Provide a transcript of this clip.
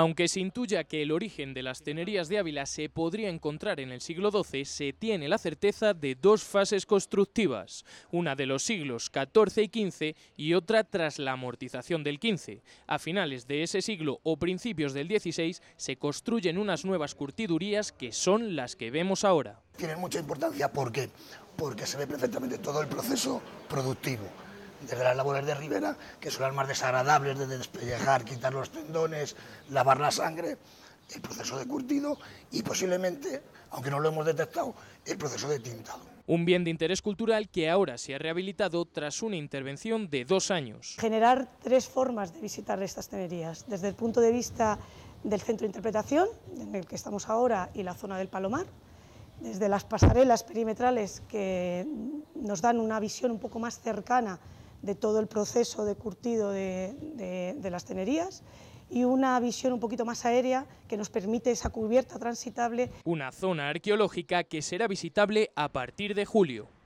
Aunque se intuya que el origen de las tenerías de Ávila se podría encontrar en el siglo XII, se tiene la certeza de dos fases constructivas, una de los siglos XIV y XV y otra tras la amortización del XV. A finales de ese siglo o principios del XVI se construyen unas nuevas curtidurías que son las que vemos ahora. Tienen mucha importancia porque, porque se ve perfectamente todo el proceso productivo desde las labores de Ribera... que son las más desagradables de despellejar, quitar los tendones, lavar la sangre, el proceso de curtido y posiblemente, aunque no lo hemos detectado, el proceso de tintado. Un bien de interés cultural que ahora se ha rehabilitado tras una intervención de dos años. Generar tres formas de visitar estas tenerías, desde el punto de vista del centro de interpretación, en el que estamos ahora, y la zona del Palomar, desde las pasarelas perimetrales que nos dan una visión un poco más cercana de todo el proceso de curtido de, de las tenerías y una visión un poquito más aérea que nos permite esa cubierta transitable. Una zona arqueológica que será visitable a partir de julio.